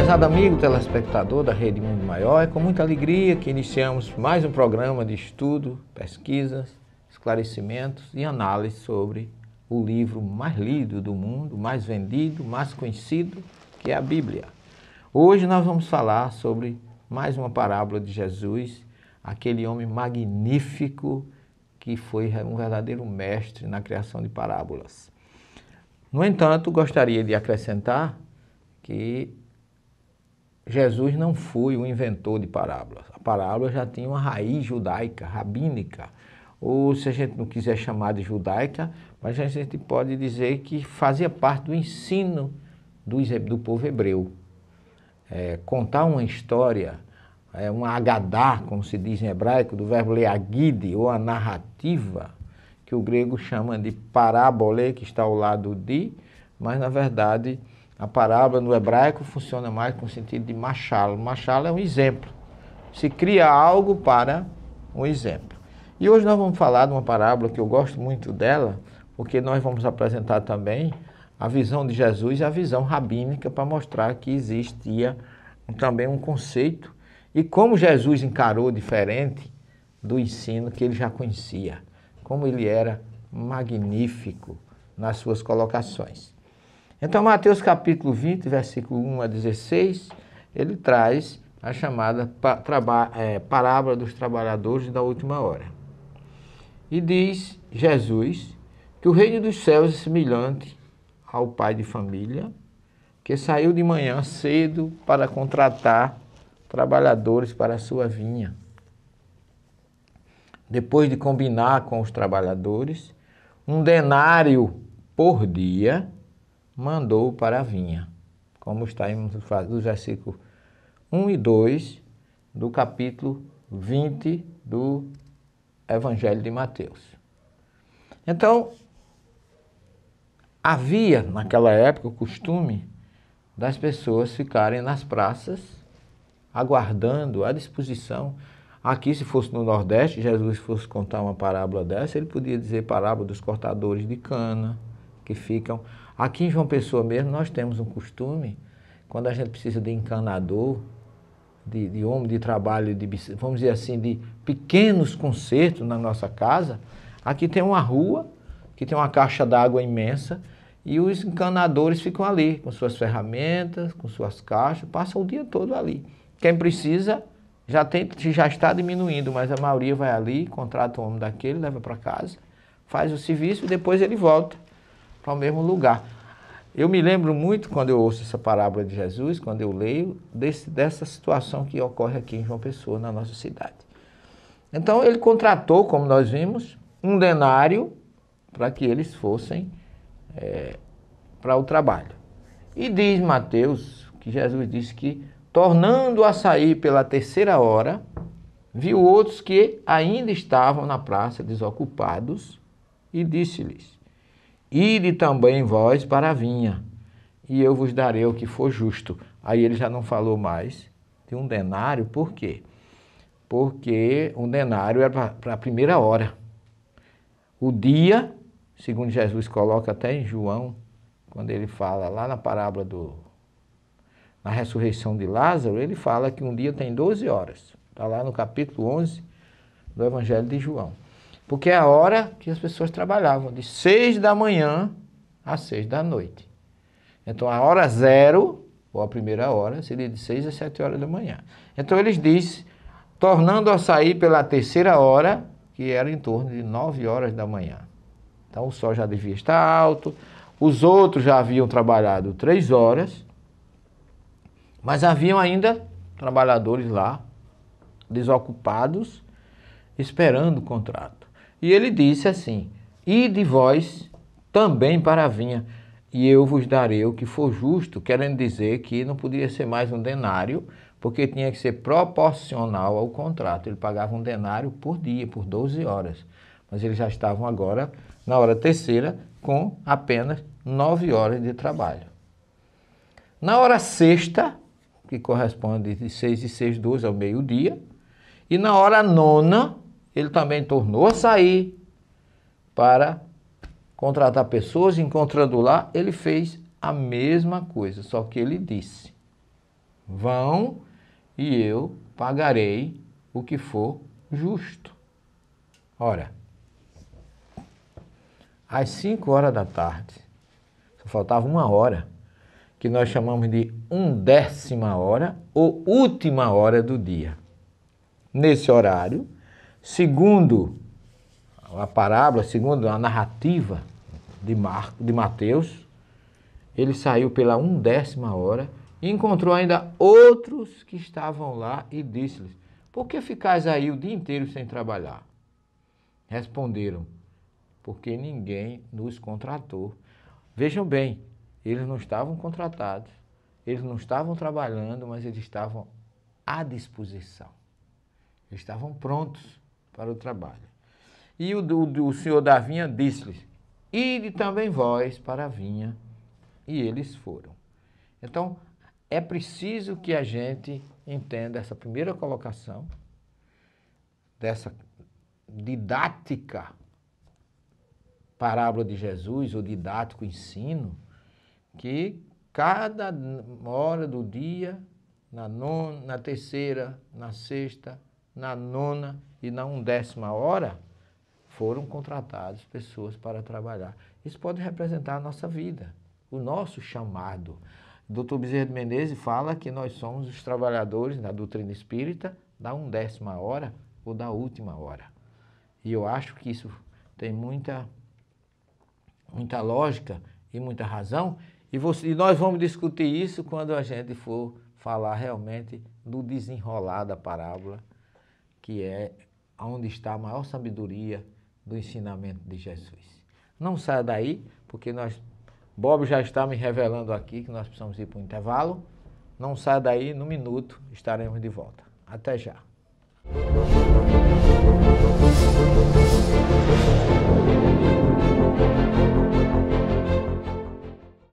Prezado amigo telespectador da Rede Mundo Maior, é com muita alegria que iniciamos mais um programa de estudo, pesquisas, esclarecimentos e análise sobre o livro mais lido do mundo, mais vendido, mais conhecido, que é a Bíblia. Hoje nós vamos falar sobre mais uma parábola de Jesus, aquele homem magnífico que foi um verdadeiro mestre na criação de parábolas. No entanto, gostaria de acrescentar que Jesus não foi o inventor de parábolas. A parábola já tinha uma raiz judaica, rabínica, ou se a gente não quiser chamar de judaica, mas a gente pode dizer que fazia parte do ensino do, do povo hebreu. É, contar uma história, é, um agadá, como se diz em hebraico, do verbo leagide, ou a narrativa, que o grego chama de parábole, que está ao lado de, mas na verdade a parábola no hebraico funciona mais com o sentido de machal. Machal é um exemplo. Se cria algo para um exemplo. E hoje nós vamos falar de uma parábola que eu gosto muito dela, porque nós vamos apresentar também a visão de Jesus e a visão rabínica para mostrar que existia também um conceito e como Jesus encarou diferente do ensino que ele já conhecia, como ele era magnífico nas suas colocações. Então, Mateus capítulo 20, versículo 1 a 16, ele traz a chamada é, parábola dos trabalhadores da última hora. E diz Jesus que o reino dos céus é semelhante ao pai de família que saiu de manhã cedo para contratar trabalhadores para a sua vinha. Depois de combinar com os trabalhadores, um denário por dia mandou para a vinha, como está em do versículo 1 e 2 do capítulo 20 do Evangelho de Mateus. Então, havia naquela época o costume das pessoas ficarem nas praças aguardando à disposição. Aqui, se fosse no Nordeste, Jesus fosse contar uma parábola dessa, ele podia dizer parábola dos cortadores de cana, que ficam. Aqui em João Pessoa mesmo, nós temos um costume, quando a gente precisa de encanador, de, de homem de trabalho, de, vamos dizer assim, de pequenos concertos na nossa casa, aqui tem uma rua que tem uma caixa d'água imensa e os encanadores ficam ali com suas ferramentas, com suas caixas, passam o dia todo ali. Quem precisa já, tem, já está diminuindo, mas a maioria vai ali, contrata o homem daquele, leva para casa, faz o serviço e depois ele volta para o mesmo lugar. Eu me lembro muito, quando eu ouço essa parábola de Jesus, quando eu leio, desse, dessa situação que ocorre aqui em João Pessoa, na nossa cidade. Então, ele contratou, como nós vimos, um denário para que eles fossem é, para o trabalho. E diz Mateus que Jesus disse que, tornando a sair pela terceira hora, viu outros que ainda estavam na praça desocupados e disse-lhes: Ide também vós para a vinha, e eu vos darei o que for justo. Aí ele já não falou mais de um denário, por quê? Porque um denário era para a primeira hora. O dia, segundo Jesus coloca até em João, quando ele fala lá na parábola do na ressurreição de Lázaro, ele fala que um dia tem 12 horas. Está lá no capítulo 11 do Evangelho de João porque é a hora que as pessoas trabalhavam, de 6 da manhã às 6 da noite. Então a hora zero, ou a primeira hora, seria de 6 às 7 horas da manhã. Então eles dizem, tornando a sair pela terceira hora, que era em torno de 9 horas da manhã. Então o sol já devia estar alto, os outros já haviam trabalhado 3 horas, mas haviam ainda trabalhadores lá, desocupados, esperando o contrato. E ele disse assim: Ide vós também para a vinha, e eu vos darei o que for justo, querendo dizer que não podia ser mais um denário, porque tinha que ser proporcional ao contrato. Ele pagava um denário por dia, por 12 horas. Mas eles já estavam agora, na hora terceira, com apenas 9 horas de trabalho. Na hora sexta, que corresponde de 6 e 6, 12 ao meio-dia, e na hora nona, ele também tornou a sair para contratar pessoas, encontrando lá, ele fez a mesma coisa, só que ele disse: Vão e eu pagarei o que for justo. Ora, às 5 horas da tarde, só faltava uma hora, que nós chamamos de undécima hora ou última hora do dia. Nesse horário, Segundo a parábola, segundo a narrativa de, Mar, de Mateus, ele saiu pela undécima hora e encontrou ainda outros que estavam lá e disse-lhes: Por que ficais aí o dia inteiro sem trabalhar? Responderam: Porque ninguém nos contratou. Vejam bem, eles não estavam contratados, eles não estavam trabalhando, mas eles estavam à disposição. Eles estavam prontos para o trabalho. E o, o, o senhor da vinha disse-lhes: Ide também vós para a vinha. E eles foram. Então, é preciso que a gente entenda essa primeira colocação, dessa didática parábola de Jesus, ou didático ensino, que cada hora do dia, na, nona, na terceira, na sexta, na nona e na undécima hora, foram contratadas pessoas para trabalhar. Isso pode representar a nossa vida, o nosso chamado. Dr. Bezerra de Menezes fala que nós somos os trabalhadores na doutrina espírita da undécima hora ou da última hora. E eu acho que isso tem muita, muita lógica e muita razão. E, você, e nós vamos discutir isso quando a gente for falar realmente do desenrolar da parábola que é onde está a maior sabedoria do ensinamento de Jesus. Não saia daí, porque nós, Bob já está me revelando aqui que nós precisamos ir para o intervalo. Não saia daí, no minuto estaremos de volta. Até já.